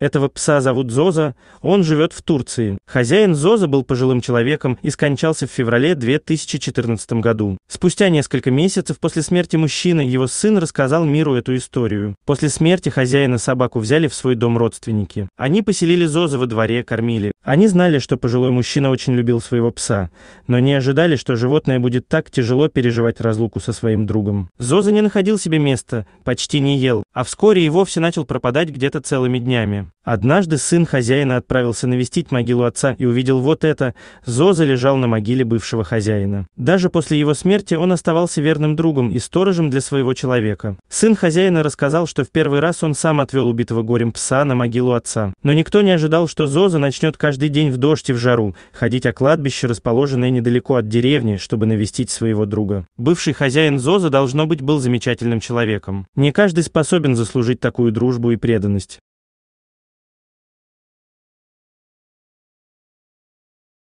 Этого пса зовут Зоза, он живет в Турции. Хозяин Зоза был пожилым человеком и скончался в феврале 2014 году. Спустя несколько месяцев после смерти мужчины его сын рассказал миру эту историю. После смерти хозяина собаку взяли в свой дом родственники. Они поселили Зоза во дворе, кормили. Они знали, что пожилой мужчина очень любил своего пса, но не ожидали, что животное будет так тяжело переживать разлуку со своим другом. Зоза не находил себе места, почти не ел, а вскоре и вовсе начал пропадать где-то целыми днями. Однажды сын хозяина отправился навестить могилу отца и увидел вот это. Зоза лежал на могиле бывшего хозяина. Даже после его смерти он оставался верным другом и сторожем для своего человека. Сын хозяина рассказал, что в первый раз он сам отвел убитого горем пса на могилу отца. Но никто не ожидал, что Зоза начнет каждый каждый день в дождь и в жару, ходить о кладбище, расположенное недалеко от деревни, чтобы навестить своего друга. Бывший хозяин Зоза, должно быть, был замечательным человеком. Не каждый способен заслужить такую дружбу и преданность.